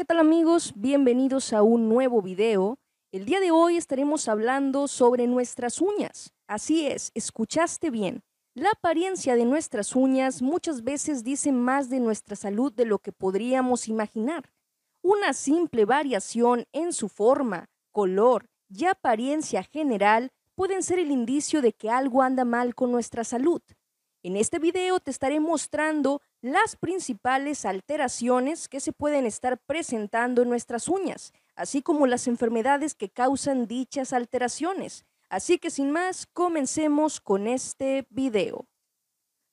¿qué tal amigos? Bienvenidos a un nuevo video. El día de hoy estaremos hablando sobre nuestras uñas. Así es, escuchaste bien. La apariencia de nuestras uñas muchas veces dice más de nuestra salud de lo que podríamos imaginar. Una simple variación en su forma, color y apariencia general pueden ser el indicio de que algo anda mal con nuestra salud. En este video te estaré mostrando las principales alteraciones que se pueden estar presentando en nuestras uñas, así como las enfermedades que causan dichas alteraciones. Así que sin más, comencemos con este video.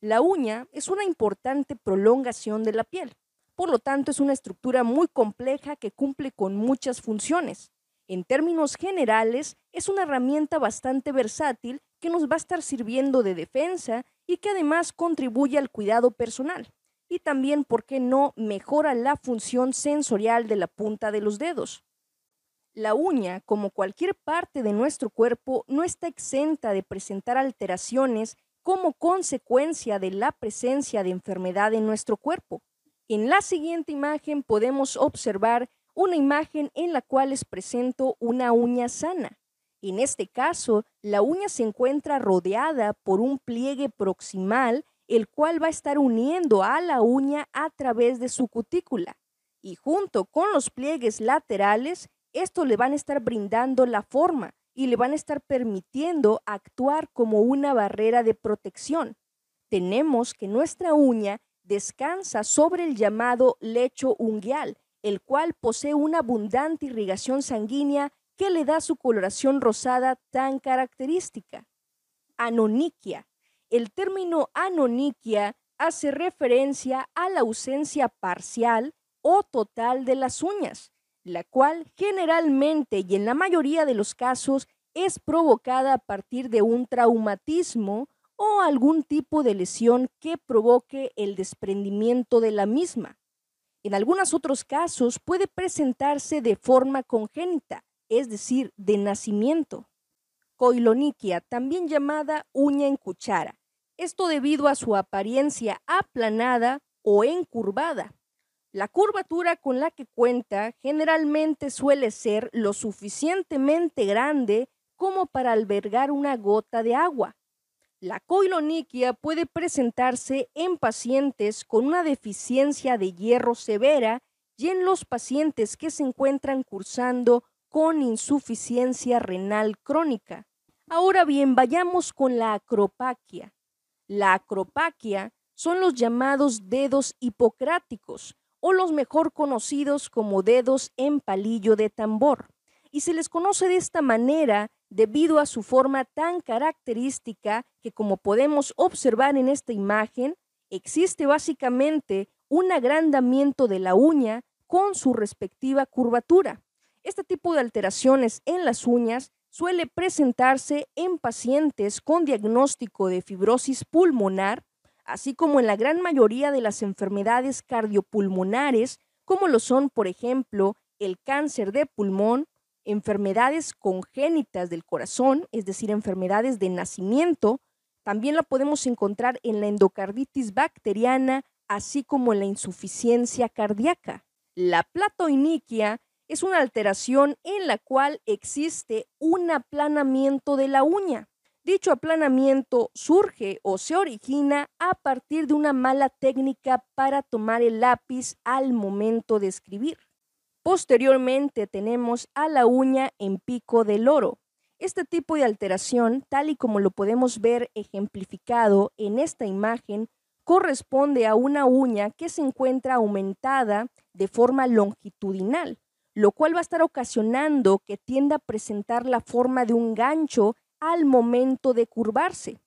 La uña es una importante prolongación de la piel, por lo tanto es una estructura muy compleja que cumple con muchas funciones. En términos generales, es una herramienta bastante versátil que nos va a estar sirviendo de defensa y que además contribuye al cuidado personal y también, porque no?, mejora la función sensorial de la punta de los dedos. La uña, como cualquier parte de nuestro cuerpo, no está exenta de presentar alteraciones como consecuencia de la presencia de enfermedad en nuestro cuerpo. En la siguiente imagen podemos observar una imagen en la cual les presento una uña sana en este caso, la uña se encuentra rodeada por un pliegue proximal, el cual va a estar uniendo a la uña a través de su cutícula. Y junto con los pliegues laterales, esto le van a estar brindando la forma y le van a estar permitiendo actuar como una barrera de protección. Tenemos que nuestra uña descansa sobre el llamado lecho unguial, el cual posee una abundante irrigación sanguínea ¿qué le da su coloración rosada tan característica. Anoniquia. El término anoniquia hace referencia a la ausencia parcial o total de las uñas, la cual generalmente y en la mayoría de los casos es provocada a partir de un traumatismo o algún tipo de lesión que provoque el desprendimiento de la misma. En algunos otros casos puede presentarse de forma congénita, es decir, de nacimiento. Coiloniquia, también llamada uña en cuchara. Esto debido a su apariencia aplanada o encurvada. La curvatura con la que cuenta generalmente suele ser lo suficientemente grande como para albergar una gota de agua. La coiloniquia puede presentarse en pacientes con una deficiencia de hierro severa y en los pacientes que se encuentran cursando con insuficiencia renal crónica. Ahora bien, vayamos con la acropaquia. La acropaquia son los llamados dedos hipocráticos o los mejor conocidos como dedos en palillo de tambor. Y se les conoce de esta manera debido a su forma tan característica que como podemos observar en esta imagen, existe básicamente un agrandamiento de la uña con su respectiva curvatura. Este tipo de alteraciones en las uñas suele presentarse en pacientes con diagnóstico de fibrosis pulmonar, así como en la gran mayoría de las enfermedades cardiopulmonares, como lo son, por ejemplo, el cáncer de pulmón, enfermedades congénitas del corazón, es decir, enfermedades de nacimiento, también la podemos encontrar en la endocarditis bacteriana, así como en la insuficiencia cardíaca. La platoiniquia es una alteración en la cual existe un aplanamiento de la uña. Dicho aplanamiento surge o se origina a partir de una mala técnica para tomar el lápiz al momento de escribir. Posteriormente tenemos a la uña en pico del oro. Este tipo de alteración, tal y como lo podemos ver ejemplificado en esta imagen, corresponde a una uña que se encuentra aumentada de forma longitudinal, lo cual va a estar ocasionando que tienda a presentar la forma de un gancho al momento de curvarse.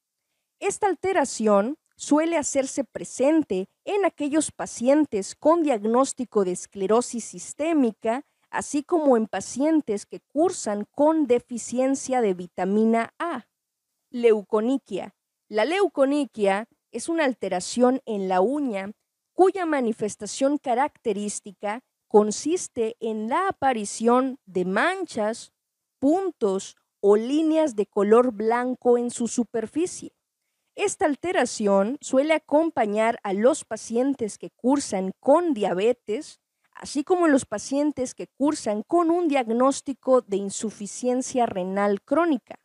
Esta alteración suele hacerse presente en aquellos pacientes con diagnóstico de esclerosis sistémica, así como en pacientes que cursan con deficiencia de vitamina A. Leuconiquia. La leuconiquia es una alteración en la uña cuya manifestación característica consiste en la aparición de manchas, puntos o líneas de color blanco en su superficie. Esta alteración suele acompañar a los pacientes que cursan con diabetes, así como los pacientes que cursan con un diagnóstico de insuficiencia renal crónica.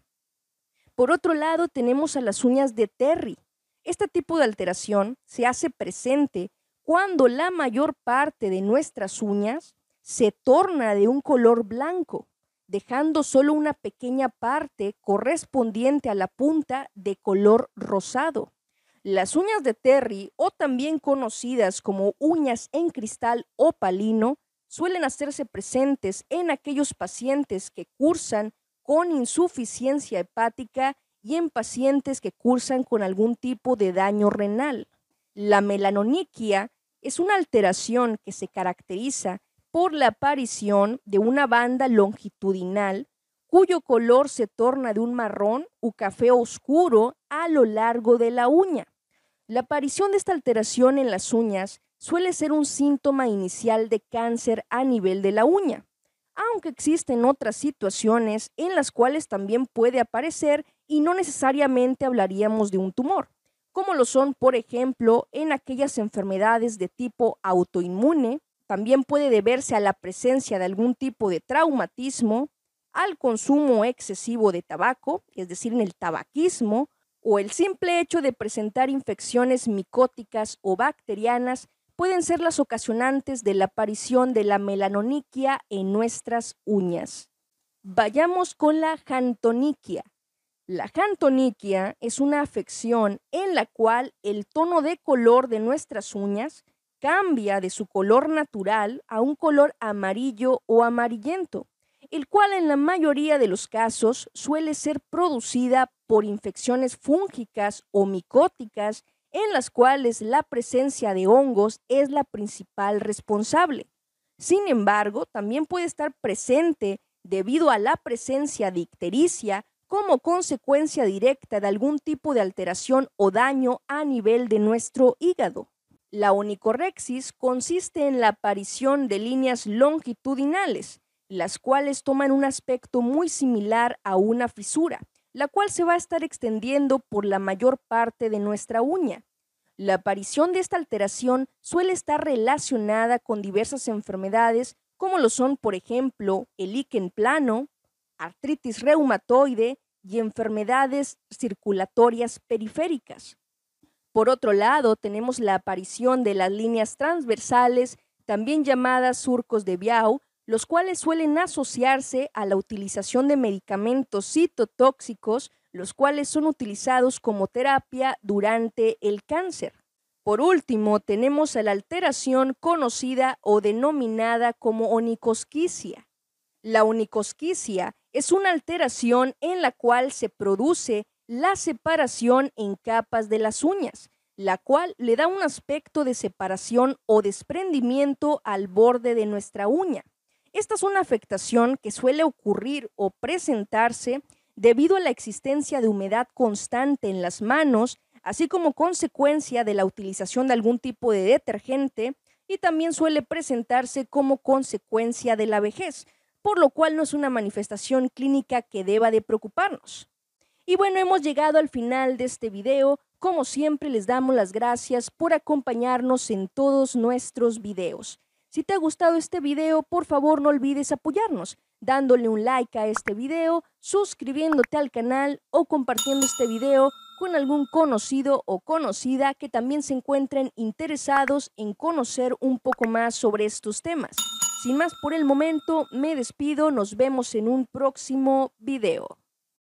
Por otro lado, tenemos a las uñas de Terry. Este tipo de alteración se hace presente cuando la mayor parte de nuestras uñas se torna de un color blanco, dejando solo una pequeña parte correspondiente a la punta de color rosado. Las uñas de Terry, o también conocidas como uñas en cristal o opalino, suelen hacerse presentes en aquellos pacientes que cursan con insuficiencia hepática y en pacientes que cursan con algún tipo de daño renal. La melanoniquia es una alteración que se caracteriza por la aparición de una banda longitudinal cuyo color se torna de un marrón o café oscuro a lo largo de la uña. La aparición de esta alteración en las uñas suele ser un síntoma inicial de cáncer a nivel de la uña, aunque existen otras situaciones en las cuales también puede aparecer y no necesariamente hablaríamos de un tumor como lo son, por ejemplo, en aquellas enfermedades de tipo autoinmune, también puede deberse a la presencia de algún tipo de traumatismo, al consumo excesivo de tabaco, es decir, en el tabaquismo, o el simple hecho de presentar infecciones micóticas o bacterianas pueden ser las ocasionantes de la aparición de la melanoniquia en nuestras uñas. Vayamos con la jantoniquia, la jantoniquia es una afección en la cual el tono de color de nuestras uñas cambia de su color natural a un color amarillo o amarillento, el cual en la mayoría de los casos suele ser producida por infecciones fúngicas o micóticas en las cuales la presencia de hongos es la principal responsable. Sin embargo, también puede estar presente debido a la presencia de ictericia como consecuencia directa de algún tipo de alteración o daño a nivel de nuestro hígado. La onicorrexis consiste en la aparición de líneas longitudinales, las cuales toman un aspecto muy similar a una fisura, la cual se va a estar extendiendo por la mayor parte de nuestra uña. La aparición de esta alteración suele estar relacionada con diversas enfermedades como lo son, por ejemplo, el líquen plano, artritis reumatoide, y enfermedades circulatorias periféricas. Por otro lado, tenemos la aparición de las líneas transversales, también llamadas surcos de Biao, los cuales suelen asociarse a la utilización de medicamentos citotóxicos, los cuales son utilizados como terapia durante el cáncer. Por último, tenemos la alteración conocida o denominada como onicosquicia. La onicosquicia es una alteración en la cual se produce la separación en capas de las uñas, la cual le da un aspecto de separación o desprendimiento al borde de nuestra uña. Esta es una afectación que suele ocurrir o presentarse debido a la existencia de humedad constante en las manos, así como consecuencia de la utilización de algún tipo de detergente, y también suele presentarse como consecuencia de la vejez, por lo cual no es una manifestación clínica que deba de preocuparnos. Y bueno, hemos llegado al final de este video. Como siempre, les damos las gracias por acompañarnos en todos nuestros videos. Si te ha gustado este video, por favor no olvides apoyarnos dándole un like a este video, suscribiéndote al canal o compartiendo este video con algún conocido o conocida que también se encuentren interesados en conocer un poco más sobre estos temas. Sin más por el momento, me despido, nos vemos en un próximo video.